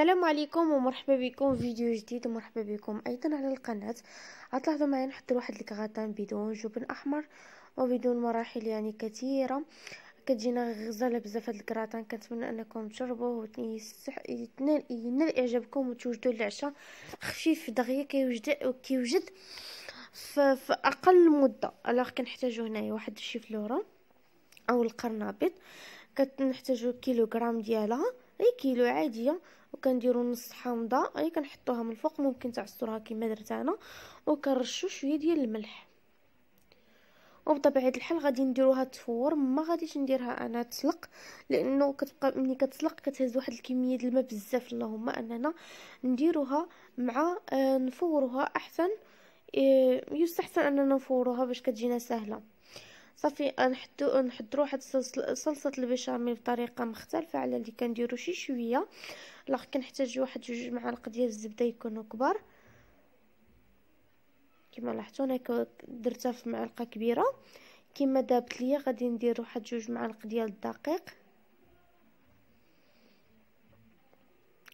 السلام عليكم ومرحبا بكم في فيديو جديد ومرحبا بكم ايضا على القناه غتلاحظوا معايا نحضر واحد الكغاتان بدون جبن احمر وبدون مراحل يعني كثيره كتجينا غزاله بزاف هاد الكراتان كنتمنى انكم تجربوه وينال ينال اعجابكم وتوجدوا العشاء خفيف دغيا كيوجد كيوجد في... اقل مده الوغ كنحتاجو هنايا واحد الشيفلوره او القرنابط كنحتاجو كيلوغرام ديالها اي كيلو عاديه وكنديروا نص حامضه اي كنحطوها من الفوق ممكن تعصروها كما درت انا وكنرشوا شويه ديال الملح وبطبيعه الحال غادي نديروها تفور ما غاديش نديرها انا تسلق لانه كتبقى ملي كتسلق كتهز واحد الكميه ديال الماء بزاف اللهم اننا نديروها مع آه، نفوروها احسن آه، يستحسن اننا نفوروها باش كتجينا سهله صافي نحطو نحضرو واحد صلصه البيشاميل بطريقه مختلفه على اللي كنديرو شي شويه لاخ كنحتاج واحد جوج معالق ديال الزبده يكونوا كبار كما لاحظتوا انا درتها في معلقه كبيره كما دابت ليا غادي ندير واحد جوج معالق ديال الدقيق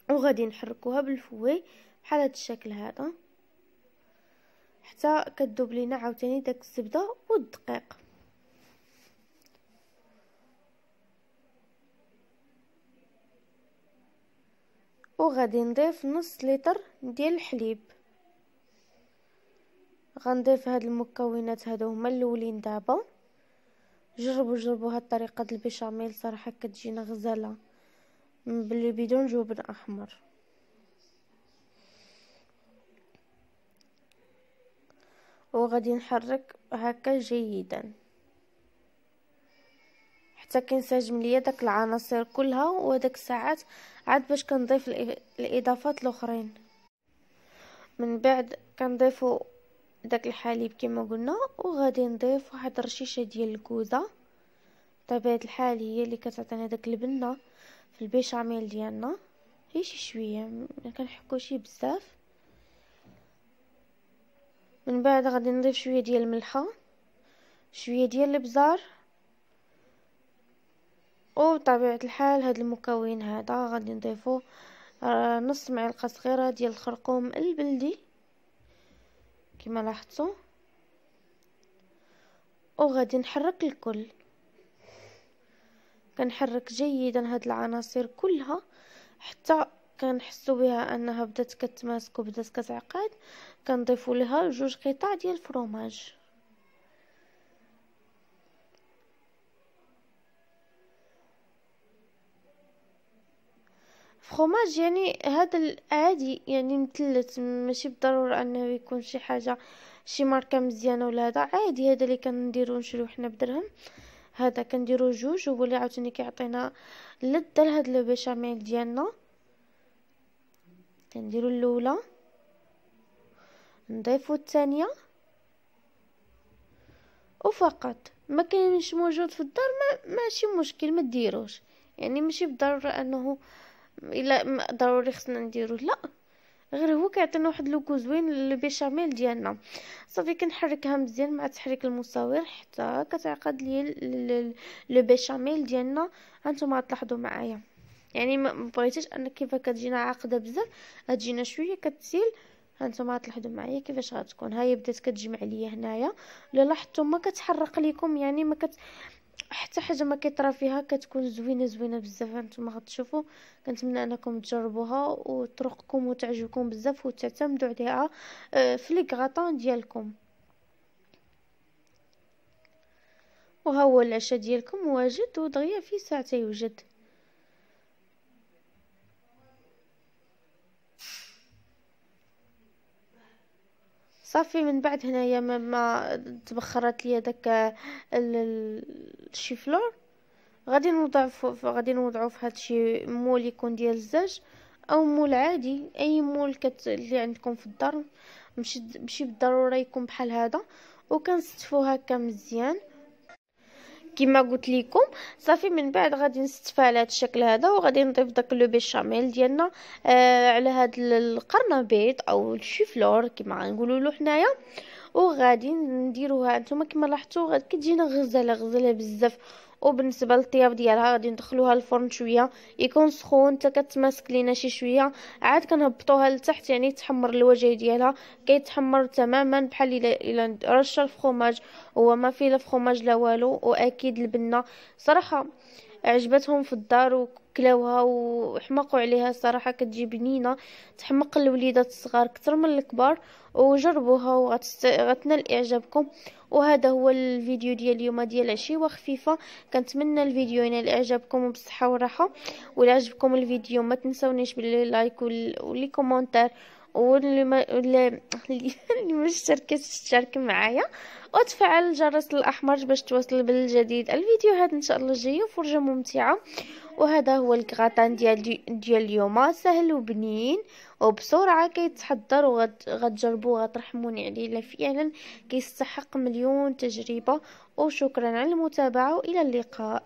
وغادي نحركوها بالفوي بحال هذا الشكل هذا حتى كدوب لينا عاوتاني داك الزبده والدقيق وغادي نضيف نص لتر ديال الحليب غنضيف هاد المكونات هادو هما الاولين دابا جربوا جربوا هاد الطريقه ديال البيشاميل صراحه كتجينا غزاله باللي بدون جبن احمر وغادي نحرك هكا جيدا حتى كينسجم ليا داك العناصر كلها وداك الساعات عاد باش كنضيف الاضافات الاخرين من بعد كنضيفو داك الحليب كما قلنا وغادي نضيف واحد رشيشه ديال الكوزه بطبيعه الحال هي اللي كتعطينا داك البنه في البيشاميل ديالنا غير شي شويه ما كنحكوش بزاف من بعد غادي نضيف شويه ديال الملحه شويه ديال الابزار وبطبيعة الحال هاد المكون هذا غادي نضيفو آه، نص معلقة صغيرة ديال الخرقوم البلدي كما لاحظتوا وغادي نحرك الكل كنحرك جيدا هاد العناصر كلها حتى كنحسو بها انها بدات كتماسك وبدات كتعقد كنضيفو لها جوج قطع ديال الفروماج فخوماج يعني هذا العادي يعني مثلث ماشي بالضروره انه يكون شي حاجه شي ماركه مزيانه ولا هذا عادي هذا اللي كنديرو نشريو حنا بدرهم هذا كنديرو جوج هو اللي عاوتاني كيعطينا لذة لهاد لو بيشاميل ديالنا كنديرو الاولى نضيفو الثانيه وفقط ما كاينش موجود في الدار ما ماشي مشكل ما ديروش يعني ماشي بالضروره انه الا ضروري خصنا نديرو لا غير هو كيعطينا واحد لوكو زوين للبيشاميل ديالنا صافي كنحركها مزيان مع تحريك المصور حتى كتعقد لي لو بيشاميل ديالنا هانتوما تلاحظوا معايا يعني ما بغيتش ان كيف كتجينا عاقده بزاف غتجينا شويه كتسيل هانتوما تلاحظوا معايا كيفاش غتكون ها هي بدات كتجمع ليا هنايا الا لاحظتوا ما كتحرق ليكم يعني ما كت حتى حاجه ما كيطرا فيها كتكون زوينه زوينه بزاف هانتوما غتشوفوا كنتمنى انكم تجربوها وطرقكم وتعجبكم بزاف وتعتمدوا عليها آه، في لي غاطون ديالكم وها هو العشاء ديالكم واجد ودغيا في ساعه يوجد صافي من بعد هنايا ما, ما تبخرت لي داك الشيفلور غادي نوضع غادي نوضعو في الشيء مول يكون ديال الزاج او مول عادي اي مول كت... اللي عندكم في الدار ماشي ماشي بالضروره يكون بحال هذا وكنستفو هكا مزيان كما قلت لكم صافي من بعد غادي نستفى على هذا الشكل هذا وغادي نضيف داك لو بيشاميل ديالنا آه على هذا القرنبيط او الشيفلور كما غنقولوا له حنايا وغادي نديروها نتوما كما لاحظتوا كتجينا غزاله غزاله بزاف وبالنسبه للطياب ديالها غادي ندخلوها الفرن شويه يكون سخون حتى كتماسك لينا شي شويه عاد كنهبطوها لتحت يعني تحمر الوجه ديالها كيتحمر تماما بحال الا رشه الفخوماج هو ما فيه لا فخوماج لا والو واكيد البنه صراحه عجبتهم في الدار وكلاوها وحمقوا عليها الصراحة كتجي بنينة تحمق الوليدات الصغار كتر من الكبار وجربوها وغتنال اعجابكم وهذا هو الفيديو ديال اليوم ديال عشيوة خفيفة كنتمنى الفيديو ينال اعجابكم بالصحة والراحة ولعجبكم عجبكم الفيديو ما تنسونيش باللايك واللي كومنتر واللي ما اللي ما اشتركتش تشارك معايا وتفعل الجرس الاحمر باش توصل بالجديد الفيديوهات ان شاء الله جايه فرجه ممتعه وهذا هو الكغاتان ديال ديال اليوم سهل وبنين وبسرعه كيتحضر وغتجربوا غترحموني عليه فعلا كيستحق مليون تجربه وشكرا على المتابعه والى اللقاء